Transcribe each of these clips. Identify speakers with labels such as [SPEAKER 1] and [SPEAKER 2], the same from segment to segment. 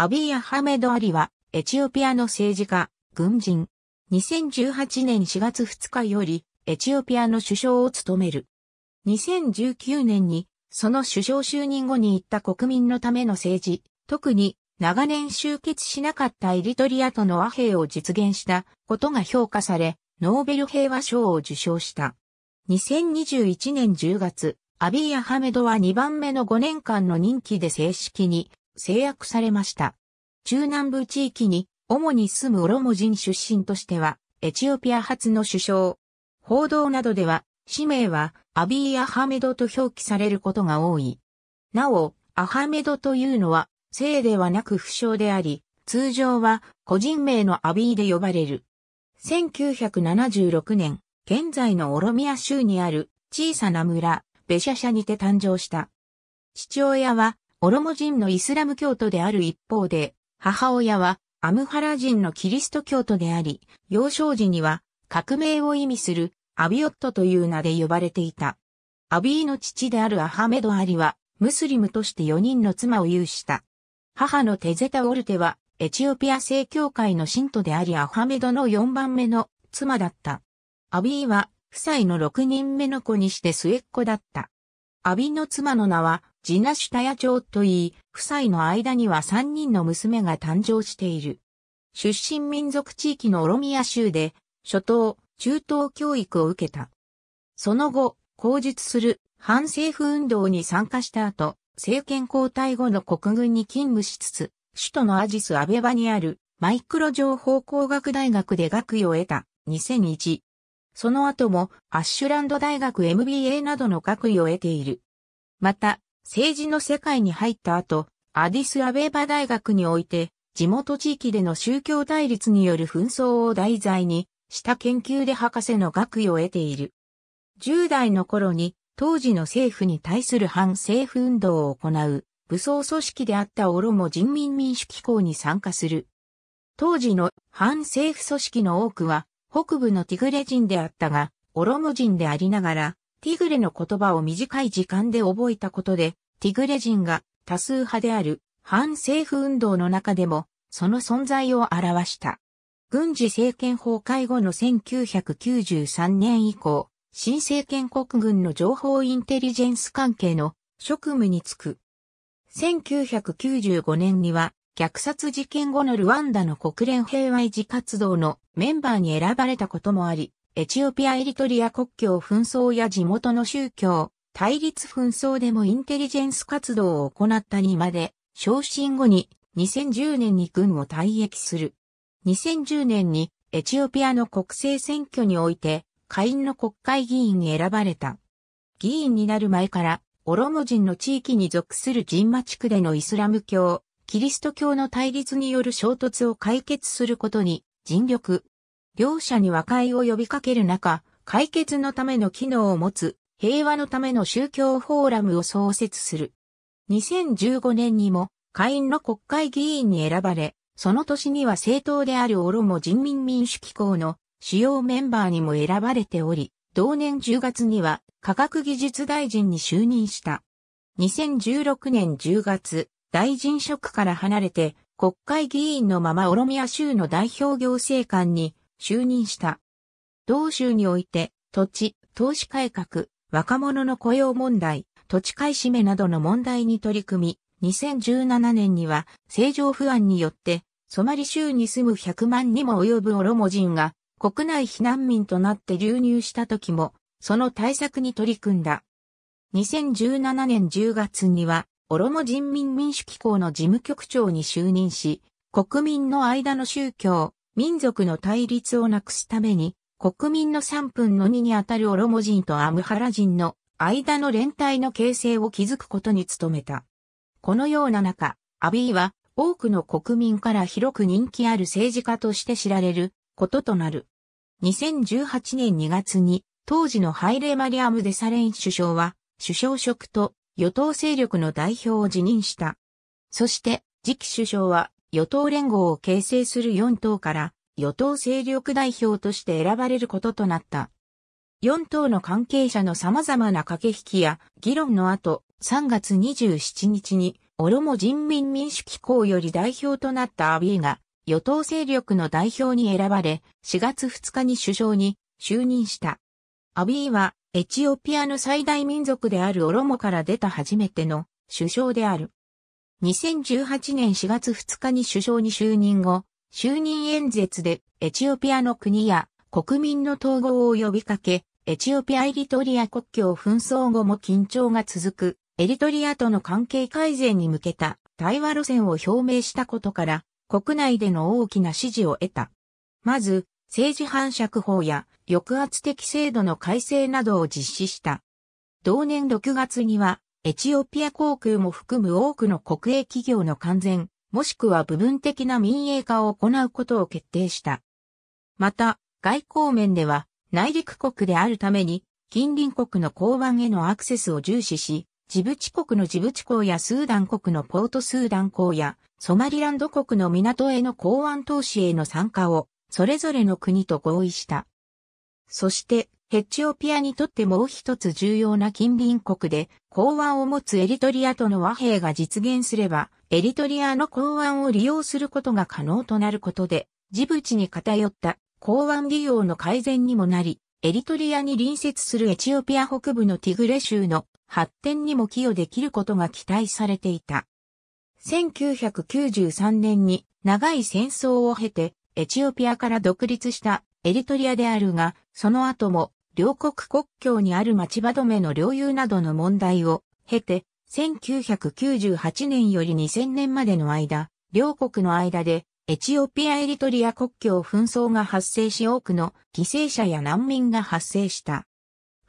[SPEAKER 1] アビー・アハメド・アリは、エチオピアの政治家、軍人。2018年4月2日より、エチオピアの首相を務める。2019年に、その首相就任後に行った国民のための政治、特に長年集結しなかったエリトリアとの和平を実現したことが評価され、ノーベル平和賞を受賞した。2021年10月、アビー・アハメドは2番目の5年間の任期で正式に制約されました。中南部地域に主に住むオロモ人出身としては、エチオピア初の首相。報道などでは、氏名はアビー・アハメドと表記されることが多い。なお、アハメドというのは、姓ではなく不詳であり、通常は個人名のアビーで呼ばれる。1976年、現在のオロミア州にある小さな村、ベシャシャにて誕生した。父親はオロモ人のイスラム教徒である一方で、母親はアムハラ人のキリスト教徒であり、幼少時には革命を意味するアビオットという名で呼ばれていた。アビーの父であるアハメド・アリは、ムスリムとして4人の妻を有した。母のテゼタ・オルテは、エチオピア正教会の信徒でありアハメドの4番目の妻だった。アビーは、夫妻の6人目の子にして末っ子だった。アビーの妻の名は、ジナシュタヤ町といい、夫妻の間には3人の娘が誕生している。出身民族地域のオロミア州で、初等、中等教育を受けた。その後、口述する反政府運動に参加した後、政権交代後の国軍に勤務しつつ、首都のアジスアベバにあるマイクロ情報工学大学で学位を得た2001。その後もアッシュランド大学 MBA などの学位を得ている。また、政治の世界に入った後、アディスアベーバ大学において、地元地域での宗教対立による紛争を題材にした研究で博士の学位を得ている。10代の頃に当時の政府に対する反政府運動を行う武装組織であったオロモ人民民主機構に参加する。当時の反政府組織の多くは北部のティグレ人であったが、オロモ人でありながらティグレの言葉を短い時間で覚えたことで、ティグレ人が多数派である反政府運動の中でも、その存在を表した。軍事政権崩壊後の1993年以降、新政権国軍の情報インテリジェンス関係の職務に就く。1995年には虐殺事件後のルワンダの国連平和維持活動のメンバーに選ばれたこともあり、エチオピア・エリトリア国境紛争や地元の宗教、対立紛争でもインテリジェンス活動を行ったにまで、昇進後に2010年に軍を退役する。2010年にエチオピアの国政選挙において、下院の国会議員に選ばれた。議員になる前から、オロモ人の地域に属するジンマ地区でのイスラム教、キリスト教の対立による衝突を解決することに尽力、両者に和解を呼びかける中、解決のための機能を持つ、平和のための宗教フォーラムを創設する。2015年にも、下院の国会議員に選ばれ、その年には政党であるオロモ人民民主機構の主要メンバーにも選ばれており、同年10月には科学技術大臣に就任した。2016年10月、大臣職から離れて国会議員のままオロミア州の代表行政官に就任した。同州において、土地、投資改革、若者の雇用問題、土地買い占めなどの問題に取り組み、2017年には政情不安によって、ソマリ州に住む100万にも及ぶオロモ人が国内避難民となって流入した時も、その対策に取り組んだ。2017年10月には、オロモ人民民主機構の事務局長に就任し、国民の間の宗教、民族の対立をなくすために、国民の3分の2にあたるオロモ人とアムハラ人の間の連帯の形成を築くことに努めた。このような中、アビーは多くの国民から広く人気ある政治家として知られることとなる。2018年2月に当時のハイレ・マリアム・デサレイン首相は首相職と与党勢力の代表を辞任した。そして次期首相は与党連合を形成する4党から与党勢力代表として選ばれることとなった。4党の関係者の様々な駆け引きや議論の後、3月27日に、オロモ人民民主機構より代表となったアビーが、与党勢力の代表に選ばれ、4月2日に首相に就任した。アビーは、エチオピアの最大民族であるオロモから出た初めての首相である。2018年4月2日に首相に就任後、就任演説でエチオピアの国や国民の統合を呼びかけ、エチオピア・エリトリア国境紛争後も緊張が続く、エリトリアとの関係改善に向けた対話路線を表明したことから、国内での大きな支持を得た。まず、政治反釈法や抑圧的制度の改正などを実施した。同年6月には、エチオピア航空も含む多くの国営企業の完全、もしくは部分的な民営化を行うことを決定した。また、外交面では、内陸国であるために、近隣国の港湾へのアクセスを重視し、ジブチ国のジブチ港やスーダン国のポートスーダン港や、ソマリランド国の港への港湾投資への参加を、それぞれの国と合意した。そして、エチオピアにとってもう一つ重要な近隣国で、港湾を持つエリトリアとの和平が実現すれば、エリトリアの港湾を利用することが可能となることで、ジブチに偏った港湾利用の改善にもなり、エリトリアに隣接するエチオピア北部のティグレ州の発展にも寄与できることが期待されていた。1993年に長い戦争を経て、エチオピアから独立したエリトリアであるが、その後も両国国境にある町場止めの領有などの問題を経て、1998年より2000年までの間、両国の間でエチオピア・エリトリア国境紛争が発生し多くの犠牲者や難民が発生した。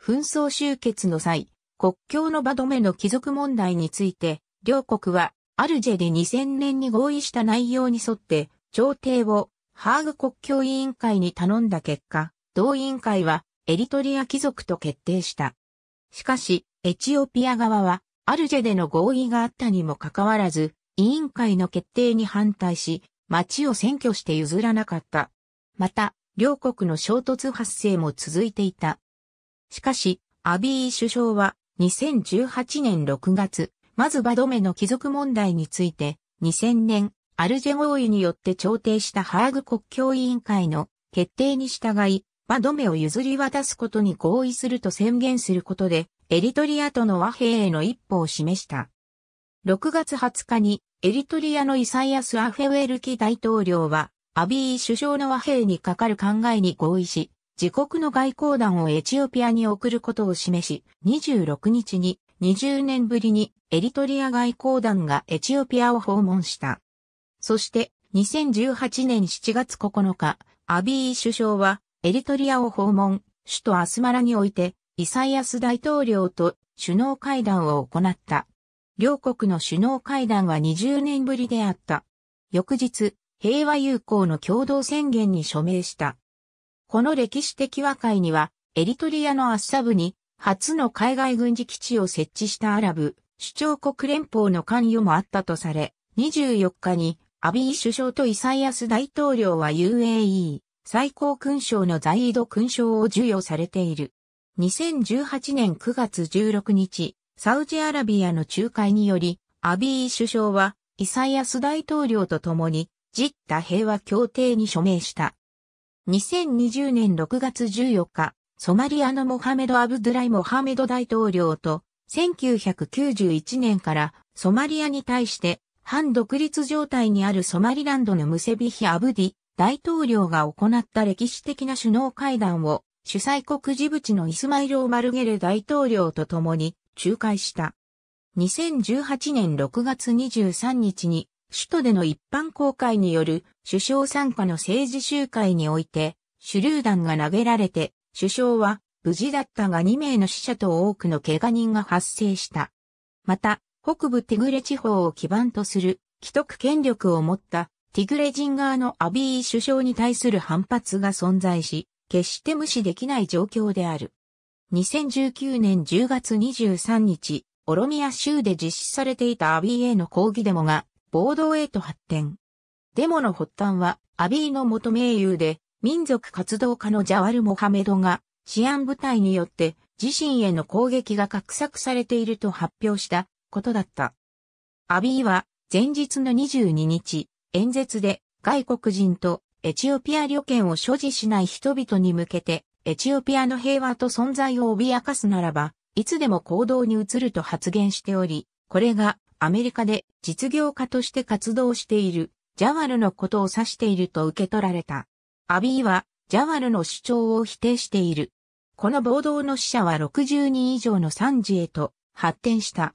[SPEAKER 1] 紛争終結の際、国境の場止めの帰属問題について、両国はアルジェで2000年に合意した内容に沿って調停をハーグ国境委員会に頼んだ結果、同委員会はエリトリア貴族と決定した。しかし、エチオピア側は、アルジェでの合意があったにもかかわらず、委員会の決定に反対し、町を占拠して譲らなかった。また、両国の衝突発生も続いていた。しかし、アビー首相は、2018年6月、まずバドメの貴族問題について、2000年、アルジェ合意によって調停したハーグ国境委員会の決定に従い、バドメを譲り渡すことに合意すると宣言することで、エリトリアとの和平への一歩を示した。6月20日に、エリトリアのイサイアス・アフェウェルキ大統領は、アビー首相の和平にかかる考えに合意し、自国の外交団をエチオピアに送ることを示し、26日に20年ぶりにエリトリア外交団がエチオピアを訪問した。そして2018年7月9日、アビー首相はエリトリアを訪問、首都アスマラにおいて、イサイアス大統領と首脳会談を行った。両国の首脳会談は20年ぶりであった。翌日、平和友好の共同宣言に署名した。この歴史的和解には、エリトリアのアッサブに、初の海外軍事基地を設置したアラブ、首長国連邦の関与もあったとされ、24日に、アビー首相とイサイアス大統領は UAE、最高勲章の在位度勲章を授与されている。2018年9月16日、サウジアラビアの仲介により、アビー首相は、イサイアス大統領と共に、ジッタ平和協定に署名した。2020年6月14日、ソマリアのモハメド・アブドゥライ・モハメド大統領と、1991年からソマリアに対して、反独立状態にあるソマリランドのムセビヒ・アブディ大統領が行った歴史的な首脳会談を主催国ジブチのイスマイル・オマルゲル大統領と共に仲介した。2018年6月23日に首都での一般公開による首相参加の政治集会において手榴弾が投げられて首相は無事だったが2名の死者と多くの怪我人が発生した。また北部テグレ地方を基盤とする既得権力を持ったティグレジン側のアビー首相に対する反発が存在し、決して無視できない状況である。2019年10月23日、オロミア州で実施されていたアビーへの抗議デモが暴動へと発展。デモの発端は、アビーの元名友で、民族活動家のジャワル・モハメドが、治安部隊によって自身への攻撃が画策されていると発表したことだった。アビーは前日の22日、演説で外国人とエチオピア旅券を所持しない人々に向けて、エチオピアの平和と存在を脅かすならば、いつでも行動に移ると発言しており、これがアメリカで実業家として活動しているジャワルのことを指していると受け取られた。アビーはジャワルの主張を否定している。この暴動の死者は60人以上の惨事へと発展した。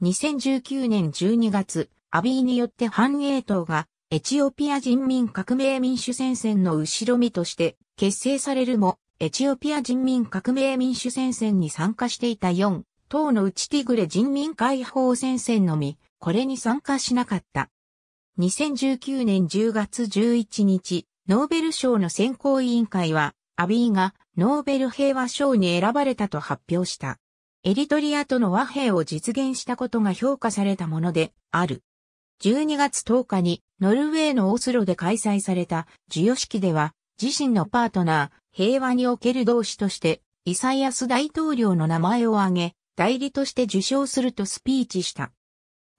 [SPEAKER 1] 2019年12月、アビーによって反栄党がエチオピア人民革命民主戦線の後ろ身として結成されるも、エチオピア人民革命民主戦線に参加していた4党のうちティグレ人民解放戦線のみ、これに参加しなかった。2019年10月11日、ノーベル賞の選考委員会は、アビーがノーベル平和賞に選ばれたと発表した。エリトリアとの和平を実現したことが評価されたものである。12月10日にノルウェーのオスロで開催された授与式では自身のパートナー、平和における同志としてイサイアス大統領の名前を挙げ、代理として受賞するとスピーチした。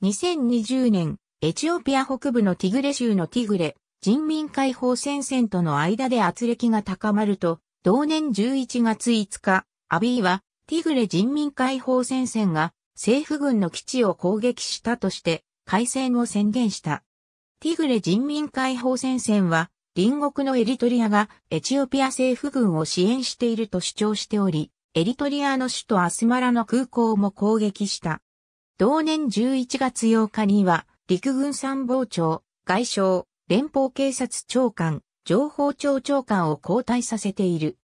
[SPEAKER 1] 2020年、エチオピア北部のティグレ州のティグレ、人民解放戦線との間で圧力が高まると、同年11月5日、アビーは、ティグレ人民解放戦線が政府軍の基地を攻撃したとして、開戦を宣言した。ティグレ人民解放戦線は、隣国のエリトリアがエチオピア政府軍を支援していると主張しており、エリトリアの首都アスマラの空港も攻撃した。同年11月8日には、陸軍参謀長、外相、連邦警察長官、情報庁長官を交代させている。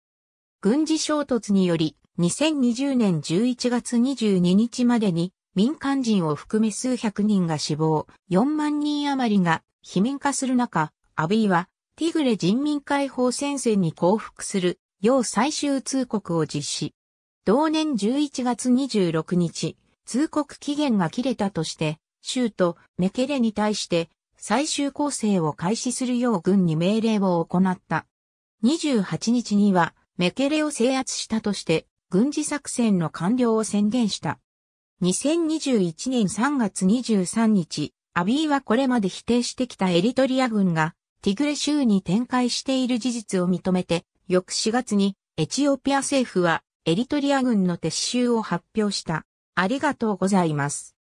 [SPEAKER 1] 軍事衝突により、2020年11月22日までに民間人を含め数百人が死亡、4万人余りが非民化する中、アビーはティグレ人民解放戦線に降伏する、要最終通告を実施。同年11月26日、通告期限が切れたとして、州とメケレに対して最終攻勢を開始するよう軍に命令を行った。28日にはメケレを制圧したとして軍事作戦の完了を宣言した。2021年3月23日、アビーはこれまで否定してきたエリトリア軍がティグレ州に展開している事実を認めて、翌4月にエチオピア政府はエリトリア軍の撤収を発表した。ありがとうございます。